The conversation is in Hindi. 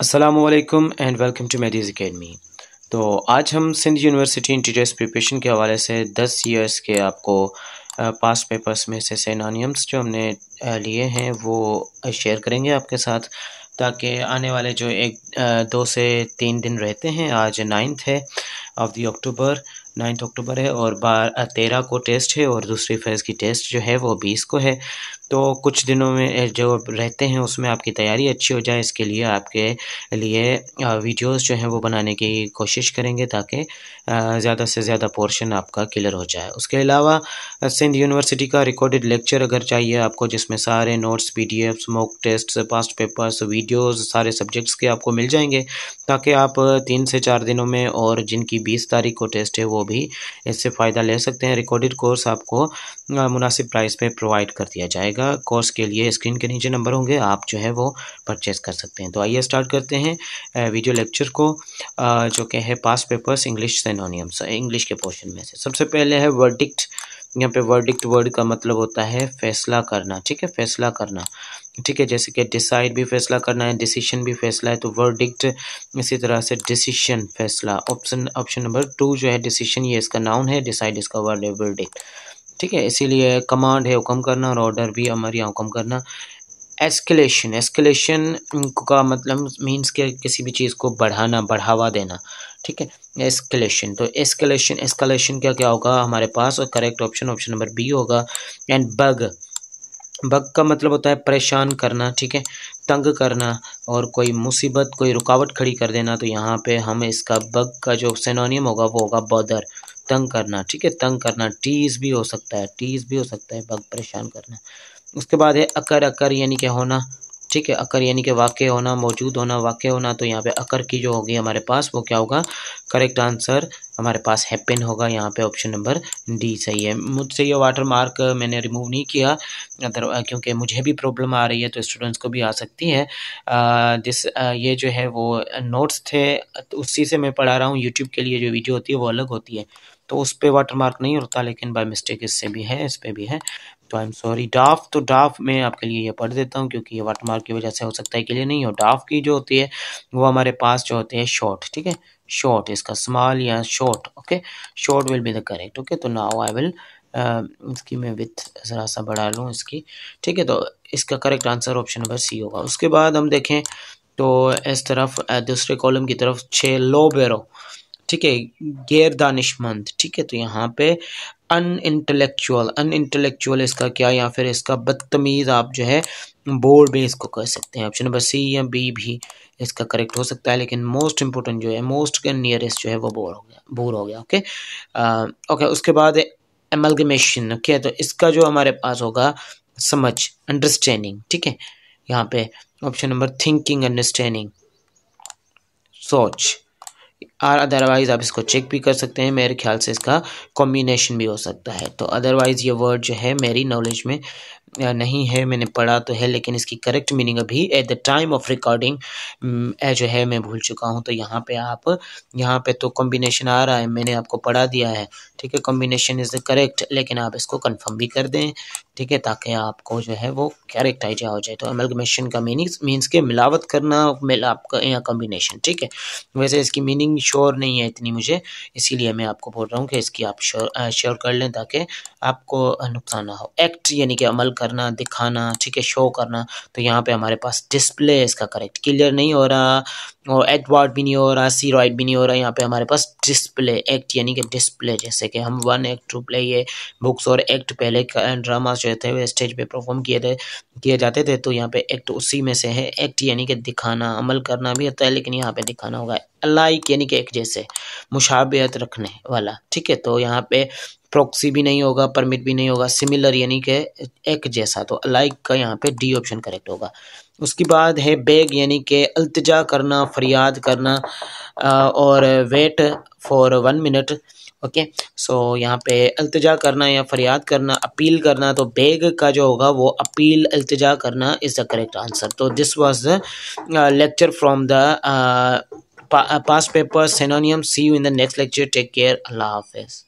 असलकम एंड वेलकम टू मेडीज़ अकेडमी तो आज हम सिंध यूनिवर्सिटी इंटीरियर्स प्रिपरेशन के हवाले से 10 इयर्स के आपको पास पेपर्स में से सैनानियम्स जो हमने लिए हैं वो शेयर करेंगे आपके साथ ताकि आने वाले जो एक दो से तीन दिन रहते हैं आज नाइन्थ है ऑफ दी अक्टूबर नाइन्थ अक्टूबर है और बार तेरह को टेस्ट है और दूसरी फेज़ की टेस्ट जो है वो बीस को है तो कुछ दिनों में जो रहते हैं उसमें आपकी तैयारी अच्छी हो जाए इसके लिए आपके लिए वीडियोस जो हैं वो बनाने की कोशिश करेंगे ताकि ज़्यादा से ज़्यादा पोर्शन आपका क्लियर हो जाए उसके अलावा सिंध यूनिवर्सिटी का रिकॉर्डेड लेक्चर अगर चाहिए आपको जिसमें सारे notes P D F mock test past papers videos सारे सब्जेक्ट्स के आपको मिल जाएंगे ताकि आप तीन से चार दिनों में और जिनकी बीस तारीख को टेस्ट है वो भी इससे फ़ायदा ले सकते हैं रिकॉर्डेड कोर्स आपको मुनासिब प्राइस पर प्रोवाइड कर दिया जाएगा रहेगा कोर्स के लिए स्क्रीन के नीचे नंबर होंगे आप जो है वो परचेज़ कर सकते हैं तो आइए स्टार्ट करते हैं वीडियो लेक्चर को जो कि है past papers English synonyms English के पोर्शन में से सबसे पहले है वर्डिक्ट यहाँ पे वर्डिक्ट वर्ड का मतलब होता है फैसला करना ठीक है फैसला करना ठीक है जैसे कि डिसाइड भी फैसला करना है डिसीशन भी फैसला है तो वर्डिक्ट इसी तरह से डिसीशन फैसला ऑप्शन ऑप्शन नंबर टू जो है डिसीशन ये इसका नाउन है डिसाइड इसका वर्ड है वर्डिक्ट ठीक है इसीलिए कमांड है हुक्म करना और ऑर्डर भी अमर या हुक्म करना एस्केलेशन एस्केलेशन का मतलब मीन्स के किसी भी चीज़ को बढ़ाना बढ़ावा देना ठीक है एस्केलेशन तो एस्केलेशन एस्केलेशन का क्या होगा हमारे पास और correct option option number B होगा एंड बग बग का मतलब होता है परेशान करना ठीक है तंग करना और कोई मुसीबत कोई रुकावट खड़ी कर देना तो यहाँ पे हम इसका बग का जो सेनोनियम होगा वो होगा बॉदर तंग करना ठीक है तंग करना टीज भी हो सकता है टीज भी हो सकता है परेशान करना उसके बाद है अकर अकर यानी क्या होना ठीक है अकर यानी कि वाक्य होना मौजूद होना वाक्य होना तो यहाँ पे अकर की जो होगी हमारे पास वो क्या होगा करेक्ट आंसर हमारे पास हैपन होगा यहाँ पे ऑप्शन नंबर डी सही है मुझसे ये वाटर मार्क मैंने रिमूव नहीं किया अदर क्योंकि मुझे भी प्रॉब्लम आ रही है तो स्टूडेंट्स को भी आ सकती है जिस ये जो है वो नोट्स थे तो उसी से मैं पढ़ा रहा हूँ यूट्यूब के लिए जो वीडियो होती है वो अलग होती है तो उस पर वाटर मार्क नहीं होता लेकिन बाई मिस्टेक इससे भी है इस पर भी है तो आई एम सॉरी डाफ तो डाफ मैं आपके लिए ये पढ़ देता हूँ क्योंकि ये वाटर मार्क की वजह से हो सकता है के लिए नहीं हो डाफ की जो होती है वो हमारे पास जो होते हैं शॉर्ट ठीक है शॉर्ट इसका स्मॉल या short okay short will be the correct okay तो नाउ आई विल इसकी मैं विथ ज़रा सा बढ़ा लूँ इसकी ठीक है तो इसका correct answer option number C होगा उसके बाद हम देखें तो इस तरफ uh, दूसरे कॉलम की तरफ छः लो बेरो ठीक है गैर दानिशमंद ठीक है तो यहाँ पे अन इंटलेक्चुअल अन इंटेलेक्चुअल इसका क्या या फिर इसका बदतमीज़ आप जो है बोर्ड में इसको कर सकते हैं ऑप्शन नंबर सी या बी भी इसका करेक्ट हो सकता है लेकिन मोस्ट इंपॉर्टेंट जो है मोस्ट का नियरेस्ट जो है वो बोर हो गया बोर हो गया ओके ओके उसके बाद एमलगमेशन ओके तो इसका जो हमारे पास होगा समझ अंडरस्टैंडिंग ठीक है यहाँ पे ऑप्शन नंबर थिंकिंग अंडरस्टैंडिंग सोच और अदरवाइज़ आप इसको चेक भी कर सकते हैं मेरे ख्याल से इसका कॉम्बिनेशन भी हो सकता है तो अदरवाइज़ ये वर्ड जो है मेरी नॉलेज में नहीं है मैंने पढ़ा तो है लेकिन इसकी करेक्ट मीनिंग अभी at the time of recording जो है मैं भूल चुका हूँ तो यहाँ पे आप यहाँ पे तो कॉम्बिनेशन आ रहा है मैंने आपको पढ़ा दिया है ठीक है कॉम्बिनेशन इज़ द करेक्ट लेकिन आप इसको कन्फर्म भी कर दें ठीक है ताकि आपको जो है वो करेक्ट आइडिया हो जाए तो अमलगमेशन का मीनिंग मीन्स के मिलावट करना मिला आपका या कॉम्बिनेशन ठीक है वैसे इसकी मीनिंग श्योर नहीं है इतनी मुझे इसीलिए मैं आपको बोल रहा हूँ कि इसकी आप श्योर श्योर कर लें ताकि आपको नुकसान ना हो एक्ट यानी कि अमल कर करना दिखाना ठीक है शो करना तो यहाँ पे हमारे पास डिस्प्ले इसका करेक्ट क्लियर नहीं हो रहा और एडवर्ड भी नहीं हो रहा सीरोड भी नहीं हो रहा यहाँ पे हमारे पास डिस्प्ले एक्ट यानी कि डिस्प्ले जैसे कि हम वन एक्ट टू प्ले ये बुक्स और एक्ट पहले ड्रामा जो थे वे स्टेज पे परफॉर्म किए थे किए जाते थे तो यहाँ पे एक्ट उसी में से है एक्ट यानी कि दिखाना अमल करना भी होता है लेकिन यहाँ पे दिखाना होगा लाइक यानी कि एक जैसे मुशाबियत रखने वाला ठीक है तो यहाँ पे प्रॉक्सी भी नहीं होगा परमिट भी नहीं होगा सिमिलर यानी कि एक जैसा तो लाइक का यहाँ पे डी ऑप्शन करेक्ट होगा उसके बाद है बैग यानी कि अल्तजा करना फरियाद करना और wait for one minute okay so यहाँ पे अल्तजा करना या फरियाद करना अपील करना तो बैग का जो होगा वो अपील अल्तजा करना इज़ द करेक्ट आंसर तो this was the lecture from the past paper synonym see you in the next lecture take care अल्लाह हाफिज़